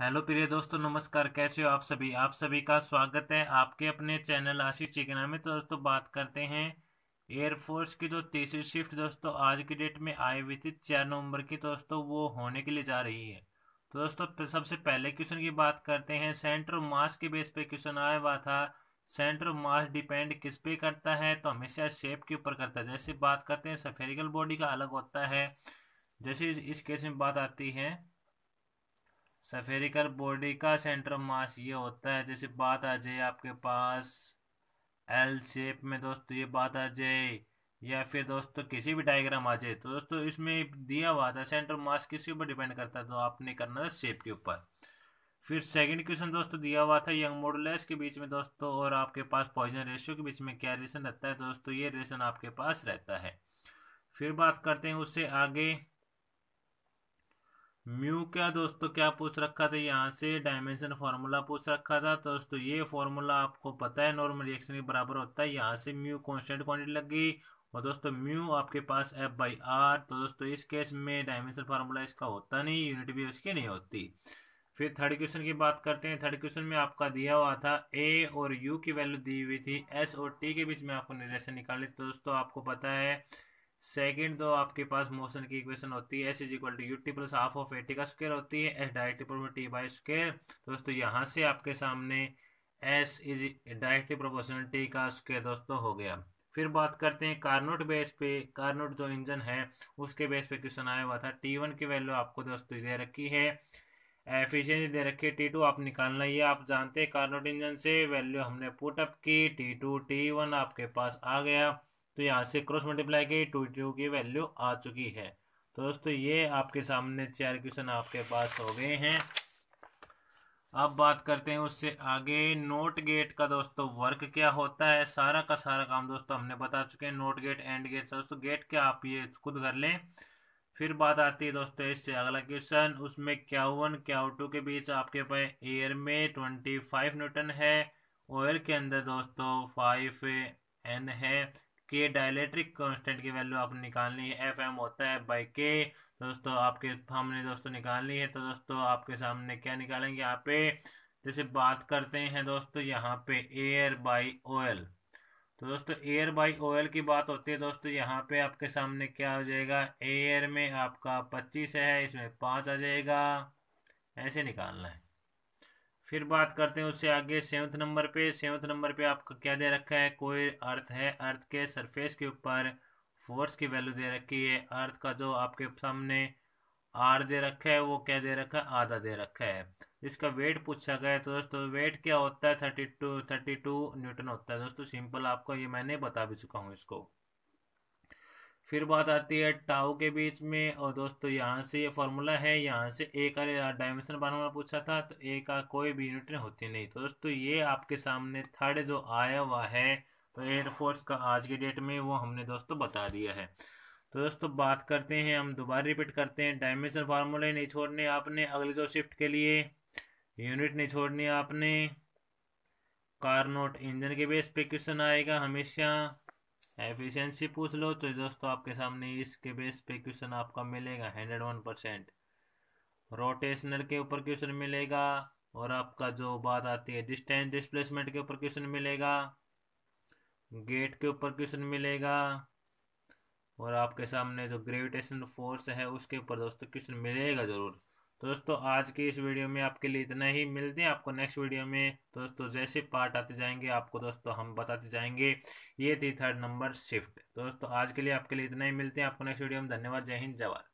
hello प्रिय दोस्तों नमस्कार कैसे हो आप सभी आप सभी का स्वागत है आपके अपने चैनल आशीष चिकना में तो दोस्तों बात करते हैं एयरफोर्स की जो तो तीसरी शिफ्ट दोस्तों आज की डेट में आई हुई थी चार नवंबर की तो दोस्तों वो होने के लिए जा रही है तो दोस्तों सबसे पहले क्वेश्चन की बात करते हैं सेंटर ऑफ मास के बेस पे क्वेश्चन आया हुआ था सेंटर ऑफ मास डिपेंड किस पे करता है तो हमेशा शेप के ऊपर करता है जैसे बात करते हैं सफेरिकल बॉडी का अलग होता है जैसे इस केस में बात आती है सफेरिकल बॉडी का सेंटर मास ये होता है जैसे बात आ जाए आपके पास एल शेप में दोस्तों ये बात आ जाए या फिर दोस्तों किसी भी डायग्राम आ जाए तो दोस्तों इसमें दिया हुआ था सेंटर मास किसी ऊपर डिपेंड करता है तो आपने करना था शेप के ऊपर फिर सेकंड क्वेश्चन दोस्तों दिया हुआ था यंग मॉडुलस के बीच में दोस्तों और आपके पास पॉइजन रेशियो के बीच में क्या रिलेशन रहता है दोस्तों ये रिलेशन आपके पास रहता है फिर बात करते हैं उससे आगे म्यू क्या दोस्तों क्या पूछ रखा था यहाँ से डायमेंशन फार्मूला पूछ रखा था तो दोस्तों ये फार्मूला आपको पता है नॉर्मल रिएक्शन के बराबर होता है यहाँ से म्यू कॉन्स्टेंट क्वांटिटी लग गई और दोस्तों म्यू आपके पास एफ बाई आर तो दोस्तों इस केस में डायमेंशन फार्मूला इसका होता नहीं यूनिट भी उसकी नहीं होती फिर थर्ड क्वेश्चन की बात करते हैं थर्ड क्वेश्चन में आपका दिया हुआ था ए और यू की वैल्यू दी हुई थी एस और टी के बीच में आपको निर्देशन निकाली तो दोस्तों आपको पता है सेकेंड तो आपके पास मोशन की इक्वेशन होती है S is equal to U T plus half of A T का स्क्वेयर होती है S directly proportional T by square दोस्तों यहाँ से आपके सामने S is directly proportional T का स्क्वेयर दोस्तों हो गया फिर बात करते हैं कार्नोट बेस पे कार्नोट जो इंजन है उसके बेस पे क्वेश्चन आया हुआ था टी वन की वैल्यू आपको दोस्तों दे रखी है एफिशिएंसी दे रखी है टी टू आप निकालना ये आप जानते हैं कार्नोट इंजन से वैल्यू हमने पुटअप की टी टू टी वन आपके पास आ गया तो यहाँ से क्रॉस मल्टीप्लाई की टू टू की वैल्यू आ चुकी है तो दोस्तों ये आपके सामने चार क्वेश्चन आपके पास हो गए हैं अब बात करते हैं उससे आगे नोट गेट का दोस्तों वर्क क्या होता है सारा का सारा काम दोस्तों हमने बता चुके हैं नोट गेट एंड गेट दोस्तों गेट क्या आप ये खुद कर लें फिर बात आती है दोस्तों इससे अगला क्वेश्चन उसमें क्या वन क्या टू के बीच आपके पास एयर में ट्वेंटी फाइव न्यूटन है ऑयल के अंदर दोस्तों फाइव एन है के डायलेट्रिक कॉन्स्टेंट की वैल्यू आपने निकालनी है एफ एम होता है बाई के तो दोस्तों आपके हमने दोस्तों निकालनी है तो दोस्तों आपके सामने क्या निकालेंगे यहाँ पे जैसे बात करते हैं दोस्तों यहाँ पे एयर बाई ऑयल तो दोस्तों एयर बाई ऑयल की बात होती है दोस्तों यहाँ पे आपके सामने क्या हो जाएगा एयर में आपका पच्चीस है इसमें पाँच आ जाएगा ऐसे निकालना है फिर बात करते हैं उससे आगे सेवंथ नंबर पे सेवंथ नंबर पे आपको क्या दे रखा है कोई अर्थ है अर्थ के सरफेस के ऊपर फोर्स की वैल्यू दे रखी है अर्थ का जो आपके सामने आर दे रखा है वो क्या दे रखा है आधा दे रखा है इसका वेट पूछा गया है तो दोस्तों वेट क्या होता है thirty two thirty two newton होता है दोस्तों सिंपल आपको ये मैंने बता भी चुका हूँ इसको फिर बात आती है टाउ के बीच में और दोस्तों यहाँ से ये फॉर्मूला है यहाँ से ए का डायमेंशन बनाना पूछा था तो ए का कोई भी यूनिट होती नहीं तो दोस्तों ये आपके सामने थर्ड जो आया हुआ है तो एयरफोर्स का आज के डेट में वो हमने दोस्तों बता दिया है तो दोस्तों बात करते हैं हम दोबारा रिपीट करते हैं डायमेंशन फार्मूले नहीं छोड़ने आपने अगले जो शिफ्ट के लिए यूनिट नहीं छोड़नी आपने कार नोट इंजन के बेस पे क्वेश्चन आएगा हमेशा एफिशिएंसी पूछ लो तो दोस्तों आपके सामने इसके बेस पे क्वेश्चन आपका मिलेगा हंड्रेड वन परसेंट रोटेशनल के ऊपर क्वेश्चन मिलेगा और आपका जो बात आती है डिस्टेंस डिस्प्लेसमेंट के ऊपर क्वेश्चन मिलेगा गेट के ऊपर क्वेश्चन मिलेगा और आपके सामने जो ग्रेविटेशन फोर्स है उसके ऊपर दोस्तों क्वेश्चन मिलेगा ज़रूर तो दोस्तों आज की इस वीडियो में आपके लिए इतना ही मिलते हैं आपको नेक्स्ट वीडियो में दोस्तों जैसे पार्ट आते जाएंगे आपको दोस्तों हम बताते जाएंगे ये थी थर्ड नंबर शिफ्ट दोस्तों आज के लिए आपके लिए इतना ही मिलते हैं आपको नेक्स्ट वीडियो में धन्यवाद जय हिंद जवाहर